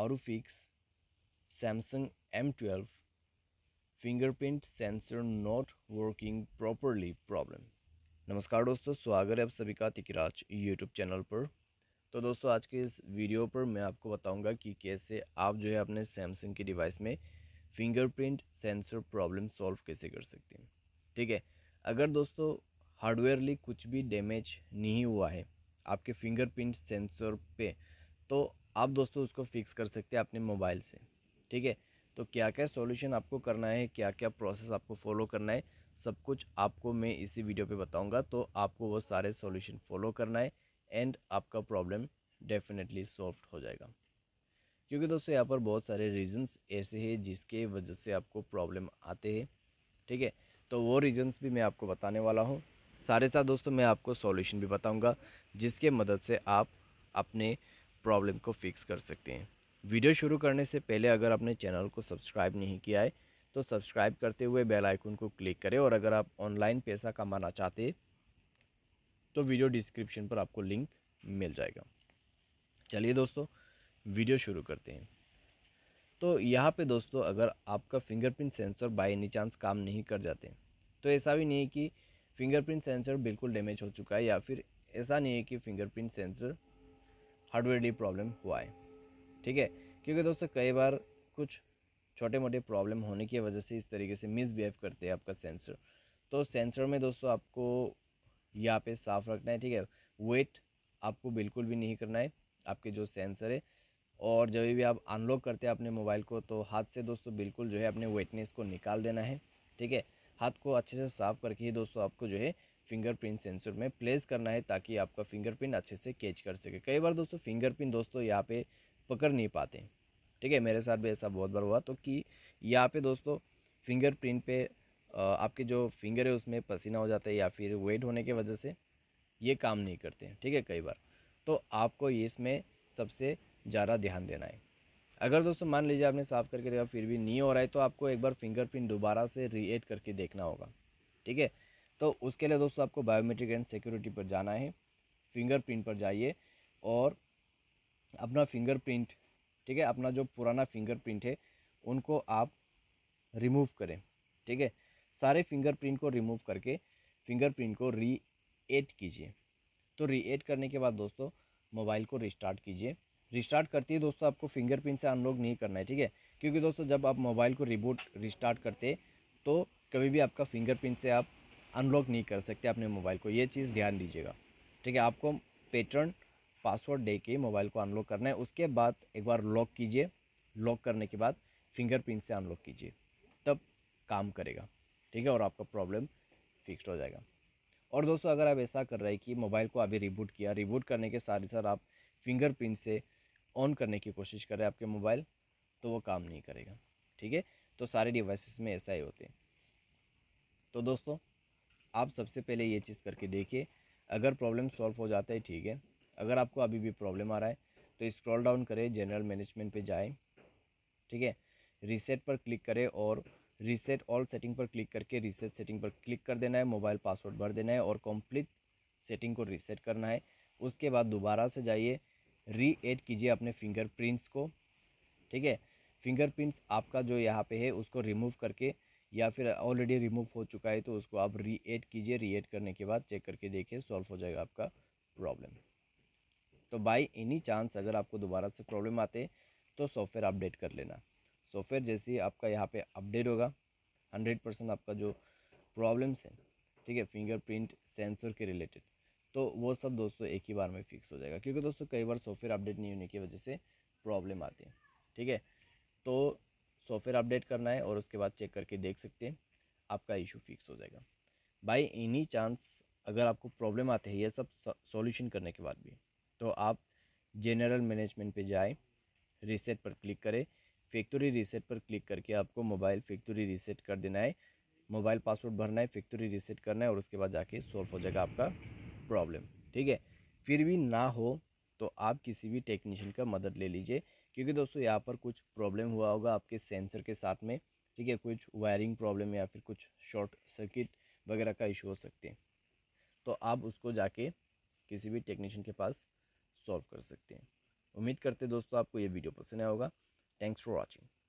हारूफिक्स Samsung M twelve fingerprint sensor not working properly problem नमस्कार दोस्तों स्वागत है आप सभी का तिकराज यूट्यूब चैनल पर तो दोस्तों आज के इस वीडियो पर मैं आपको बताऊंगा कि कैसे आप जो है अपने सैमसंग के डिवाइस में फिंगरप्रिंट सेंसर प्रॉब्लम सॉल्व कैसे कर सकते हैं ठीक है अगर दोस्तों हार्डवेयरली कुछ भी डैमेज नहीं हुआ है आपके फिंगरप्रिंट सेंसर पे तो आप दोस्तों उसको फिक्स कर सकते हैं अपने मोबाइल से ठीक है तो क्या क्या सॉल्यूशन आपको करना है क्या क्या प्रोसेस आपको फॉलो करना है सब कुछ आपको मैं इसी वीडियो पे बताऊंगा तो आपको वो सारे सॉल्यूशन फॉलो करना है एंड आपका प्रॉब्लम डेफिनेटली सॉल्व हो जाएगा क्योंकि दोस्तों यहाँ पर बहुत सारे रीजंस ऐसे हैं जिसके वजह से आपको प्रॉब्लम आते हैं ठीक है तो वो रीजंस भी मैं आपको बताने वाला हूँ सारे साथ दोस्तों मैं आपको सोल्यूशन भी बताऊँगा जिसके मदद से आप अपने प्रॉब्लम को फिक्स कर सकते हैं वीडियो शुरू करने से पहले अगर आपने चैनल को सब्सक्राइब नहीं किया है तो सब्सक्राइब करते हुए बेल आइकन को क्लिक करें और अगर आप ऑनलाइन पैसा कमाना चाहते तो वीडियो डिस्क्रिप्शन पर आपको लिंक मिल जाएगा चलिए दोस्तों वीडियो शुरू करते हैं तो यहाँ पे दोस्तों अगर आपका fingerprint sensor by any chance काम नहीं कर जाते तो ऐसा भी नहीं है कि फिंगरप्रिंट सेंसर बिल्कुल डैमेज हो चुका है या फिर ऐसा नहीं है कि फिंगरप्रिंट सेंसर हार्डवेयर डी प्रॉब्लम हुआ है ठीक है क्योंकि दोस्तों कई बार कुछ छोटे मोटे प्रॉब्लम होने की वजह से इस तरीके से मिसबिहेव करते हैं आपका सेंसर तो सेंसर में दोस्तों आपको यहाँ पे साफ रखना है ठीक है वेट आपको बिल्कुल भी नहीं करना है आपके जो सेंसर है और जब भी आप अनलॉक करते हैं अपने मोबाइल को तो हाथ से दोस्तों बिल्कुल जो है अपने वेटनेस को निकाल देना है ठीक है हाथ को अच्छे से साफ़ करके ही दोस्तों आपको जो है फिंगरप्रिंट सेंसर में प्लेस करना है ताकि आपका फिंगरप्रिंट अच्छे से कैच कर सके कई बार दोस्तों फिंगरप्रिंट दोस्तों यहाँ पे पकड़ नहीं पाते ठीक है मेरे साथ भी ऐसा बहुत बार हुआ तो कि यहाँ पे दोस्तों फिंगरप्रिंट पे आपके जो फिंगर है उसमें पसीना हो जाता है या फिर वेट होने की वजह से ये काम नहीं करते ठीक है कई बार तो आपको इसमें सबसे ज़्यादा ध्यान देना है अगर दोस्तों मान लीजिए आपने साफ़ करके देखा फिर भी नहीं हो रहा है तो आपको एक बार फिंगरप्रिंट दोबारा से रीएड करके देखना होगा ठीक है तो उसके लिए दोस्तों आपको बायोमेट्रिक एंड सिक्योरिटी पर जाना है फिंगरप्रिंट पर जाइए और अपना फिंगरप्रिंट ठीक है अपना जो पुराना फिंगरप्रिंट है उनको आप रिमूव करें ठीक है सारे फिंगरप्रिंट को रिमूव करके फिंगरप्रिंट को री एड कीजिए तो री एड करने के बाद दोस्तों मोबाइल को रिस्टार्ट कीजिए रिस्टार्ट करते ही दोस्तों आपको फिंगरप्रिंट से अनलॉक नहीं करना है ठीक है क्योंकि दोस्तों जब आप मोबाइल को रिबूट रिस्टार्ट करते तो कभी भी आपका फिंगरप्रिंट से आप अनलॉक नहीं कर सकते अपने मोबाइल को ये चीज़ ध्यान दीजिएगा ठीक है आपको पेटर्न पासवर्ड दे के मोबाइल को अनलॉक करना है उसके बाद एक बार लॉक कीजिए लॉक करने के बाद फिंगरप्रिंट से अनलॉक कीजिए तब काम करेगा ठीक है और आपका प्रॉब्लम फिक्स हो जाएगा और दोस्तों अगर आप ऐसा कर रहे हैं कि मोबाइल को अभी रिबूट किया रिबूट करने के साथ ही साथ आप फिंगरप्रिंट से ऑन करने की कोशिश कर रहे हैं आपके मोबाइल तो वो काम नहीं करेगा ठीक है तो सारे डिवाइसेस में ऐसा ही होते हैं तो दोस्तों आप सबसे पहले ये चीज़ करके देखिए अगर प्रॉब्लम सॉल्व हो जाता है ठीक है अगर आपको अभी भी प्रॉब्लम आ रहा है तो स्क्रॉल डाउन करें जनरल मैनेजमेंट पे जाएं ठीक है रीसेट पर क्लिक करें और रीसेट ऑल सेटिंग पर क्लिक करके रीसेट सेटिंग पर क्लिक कर देना है मोबाइल पासवर्ड भर देना है और कंप्लीट सेटिंग को रीसेट करना है उसके बाद दोबारा से जाइए री एड कीजिए अपने फिंगरप्रिंट्स को ठीक है फिंगरप्रिंट्स आपका जो यहाँ पे है उसको रिमूव करके या फिर ऑलरेडी रिमूव हो चुका है तो उसको आप री एड कीजिए री एड करने के बाद चेक करके देखिए सॉल्व हो जाएगा आपका प्रॉब्लम तो बाई एनी चांस अगर आपको दोबारा से प्रॉब्लम आते तो सॉफ्टवेयर अपडेट कर लेना सॉफ्टवेयर जैसे आपका यहाँ पे अपडेट होगा हंड्रेड परसेंट आपका जो प्रॉब्लम्स है ठीक है फिंगरप्रिंट सेंसर के रिलेटेड तो वो सब दोस्तों एक ही बार में फिक्स हो जाएगा क्योंकि दोस्तों कई बार सॉफ्टवेयर अपडेट नहीं होने की वजह से प्रॉब्लम आती है ठीक है तो सॉफ्टवेयर अपडेट करना है और उसके बाद चेक करके देख सकते हैं आपका इशू फिक्स हो जाएगा बाई एनी चांस अगर आपको प्रॉब्लम आते हैं यह सब सॉल्यूशन करने के बाद भी तो आप जनरल मैनेजमेंट पे जाए रीसेट पर क्लिक करें फैक्ट्री रीसेट पर क्लिक करके आपको मोबाइल फैक्ट्री रीसेट कर देना है मोबाइल पासवर्ड भरना है फैक्ट्री रीसेट करना है और उसके बाद जाके सॉल्व हो जाएगा आपका प्रॉब्लम ठीक है फिर भी ना हो तो आप किसी भी टेक्नीशियन का मदद ले लीजिए क्योंकि दोस्तों यहाँ पर कुछ प्रॉब्लम हुआ होगा आपके सेंसर के साथ में ठीक है कुछ वायरिंग प्रॉब्लम या फिर कुछ शॉर्ट सर्किट वगैरह का इशू हो सकते हैं तो आप उसको जाके किसी भी टेक्नीशियन के पास सॉल्व कर सकते हैं उम्मीद करते दोस्तों आपको ये वीडियो पसंद आया होगा थैंक्स फॉर वॉचिंग